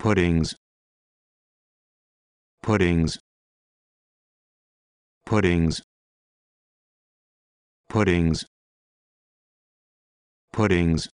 puddings puddings puddings puddings puddings